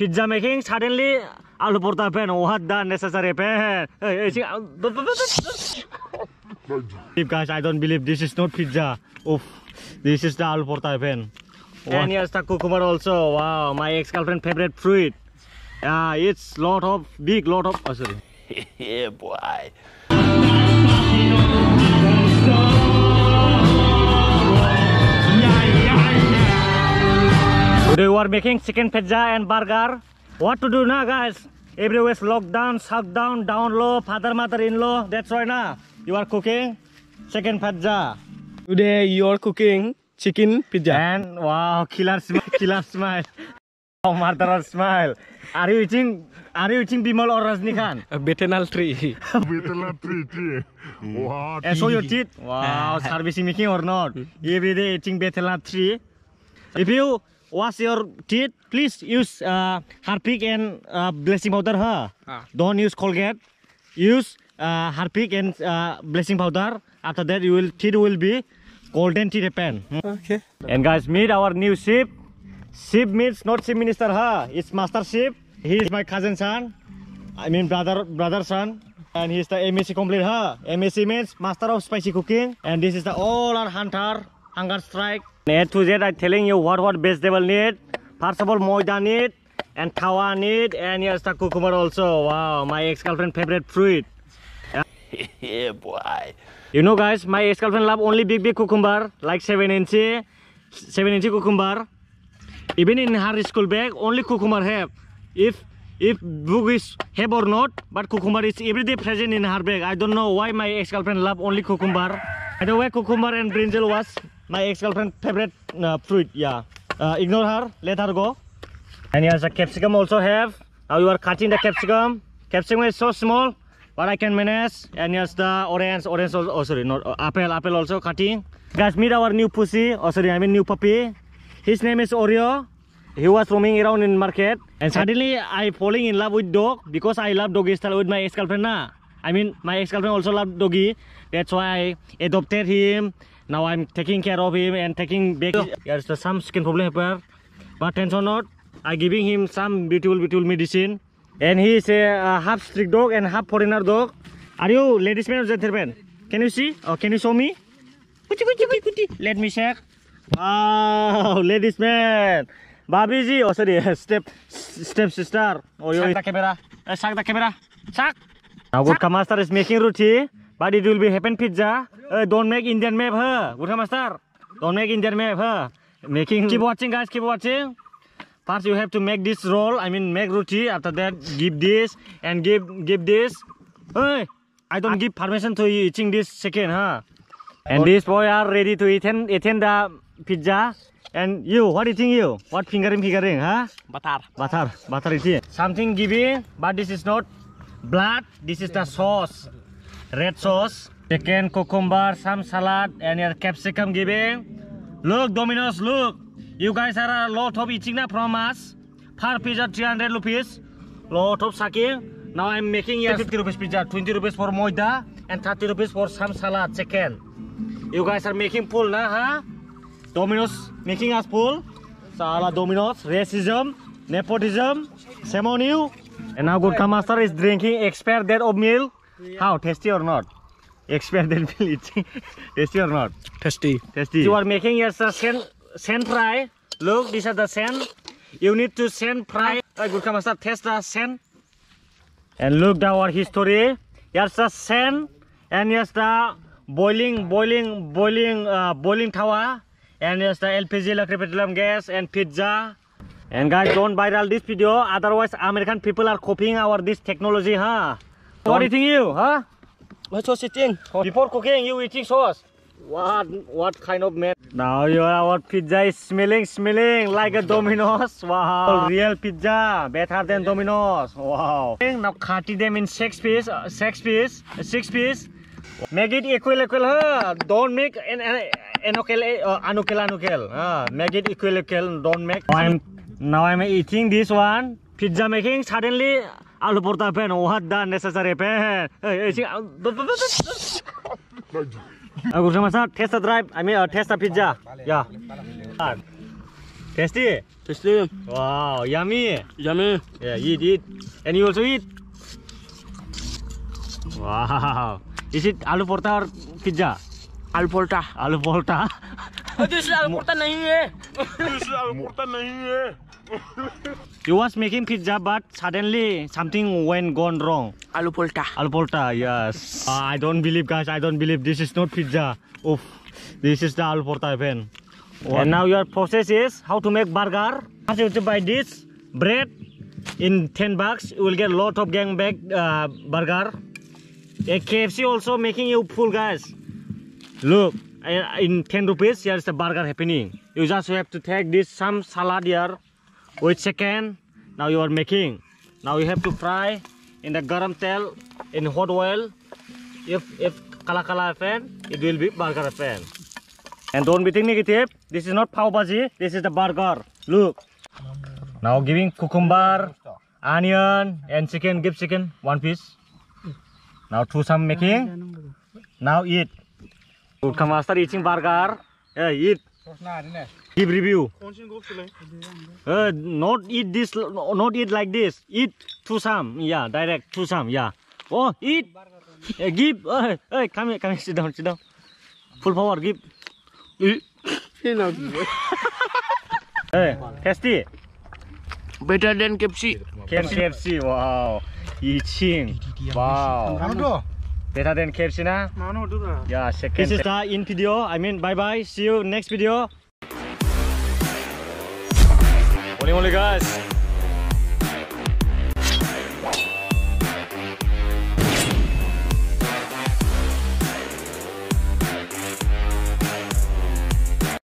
Pizza making suddenly aloo paratha pan oh the necessary pan believe guys I don't believe this is not pizza oof this is the aloo paratha pan and here the cucumber also wow my ex girlfriend favourite fruit yeah it's lot of big lot of sorry a boy Today we are making chicken pizza and burger. What to do now guys? Everywhere is lockdown, shutdown, down low, father, mother, in-law. That's why now you are cooking chicken pizza. Today you are cooking chicken pizza. And wow, killer smile, killer smile. Oh, murderer smile. Are you eating? Are you eating Bimal or Rajni Khan? A betanal tree. betanal tree, tree. Wow. And so your teeth? Wow, Service making or not? Every day eating betanal tree. If you wash your teeth, please use uh, Harpic and uh, blessing powder. Huh? Ah. Don't use Colgate. Use uh, Harpic and uh, blessing powder. After that, your teeth will be golden teeth pen. Hmm? Okay. And guys, meet our new ship. Ship means not ship minister. Huh? It's master ship. He is my cousin son. I mean brother brother son. And he's the MSc complete. Huh? MSc means master of spicy cooking. And this is the all our hunter hunger strike. A to Z, I'm telling you what what vegetable need. First of all, moida need, and tawa need, and yes, the cucumber also. Wow, my ex-girlfriend favorite fruit. Yeah. yeah, boy. You know, guys, my ex-girlfriend love only big big cucumber, like seven inch, seven inch cucumber. Even in her school bag, only cucumber have. If if book is have or not, but cucumber is every day present in her bag. I don't know why my ex-girlfriend love only cucumber. By the way, cucumber and brinjal was my ex-girlfriend favorite uh, fruit yeah uh, ignore her let her go and here's a capsicum also have now you are cutting the capsicum capsicum is so small but i can manage and here's the orange orange also oh, sorry not uh, apple apple also cutting guys meet our new pussy oh sorry i mean new puppy his name is oreo he was roaming around in market and suddenly i falling in love with dog because i love doggy style with my ex-girlfriend na i mean my ex-girlfriend also loved doggy that's why i adopted him now i'm taking care of him and taking back there's the, some skin problem here but tension not i giving him some beautiful beautiful medicine and he is a, a half street dog and half foreigner dog are you ladies man or gentleman can you see or oh, can you show me let me check wow ladies man babiji oh sorry step step sister or you the camera uh, the camera Shak. now good master is making roti but it will be happen pizza don't make Indian map here, Master. Don't make Indian map Making. Keep watching, guys. Keep watching. First, you have to make this roll. I mean, make roti. After that, give this and give give this. Hey, I don't I give permission to you eating this chicken, huh? And this boy are ready to eat and eat the pizza. And you, what eating you? What fingering fingering, huh? Butter. Butter. Butter eating. Something giving, but this is not blood. This is the sauce, red sauce chicken, cucumber, some salad, and your capsicum giving. Look, Domino's, look. You guys are a lot of eating now from us. Per pizza, 300 rupees. Lot of sake. Now I'm making yes. 50 rupees pizza, 20 rupees for moida, and 30 rupees for some salad, chicken. You guys are making pull, now huh? Domino's making us pull. Sala Domino's, racism, nepotism, Samonu. And now Good Master is drinking expert that of meal. How, tasty or not? expert than village. Tasty or not? Tasty. Tasty. You are making your sand, sand fry. Look, these are the sand. You need to sand fry. I good master, test the sand. And look our history. Here's the sand and here's the boiling, boiling, boiling, uh, boiling tower. And here's the LPG, liquid petroleum gas and pizza. And guys, don't viral this video. Otherwise, American people are copying our this technology, huh? What do you think you, huh? What sauce eating? Before cooking, you eating sauce. What what kind of meat? Now your our pizza is smelling smelling like a Domino's. Wow, real pizza better than Domino's. Wow. Now cut them in six piece, uh, six piece, uh, six piece. Make it equal equal. Huh? Don't make an eh, uh, anukel anukel anukel. make it equal equal. Don't make. Now I'm now I'm eating this one. Pizza making suddenly. आलु paratha pan वहाँ necessary pan गुरुमा test drive हामी taste pizza yeah tasty tasty wow yummy yummy yeah eat eat and you also eat wow is it aloo porta or pizza aloo porta aloo porta दूसरा कुर्ता नहीं है दूसरा कुर्ता नहीं है You was making pizza, but suddenly something went gone wrong. Alu polta. Alu polta, yes. Uh, I don't believe, guys. I don't believe this is not pizza. Oof, this is the alu polta event. And now your process is how to make burger. Once you buy this bread in 10 bucks, you will get lot of gang bag uh, burger. A KFC also making you full, guys. Look in 10 rupees here is the burger happening you just have to take this some salad here with chicken now you are making now you have to fry in the garam tel in hot oil if if kala kala fan it will be burger fan and don't be thinking negative this is not pav bhaji this is the burger look now giving cucumber onion and chicken give chicken one piece now two some making now eat Utka Master eating burger. Yeah, eat. Give review. Uh, not eat this, not eat like this. Eat to some. Yeah, direct to some. Yeah. Oh, eat. Uh, give. Uh, uh, come here, come here. Sit down, sit down. Full power, give. hey, tasty. Better than KFC. KFC, wow. Eating. Wow better than Kepsina? No, no, do that. Yeah, second. This is the in video. I mean, bye bye. See you next video. Only, only guys.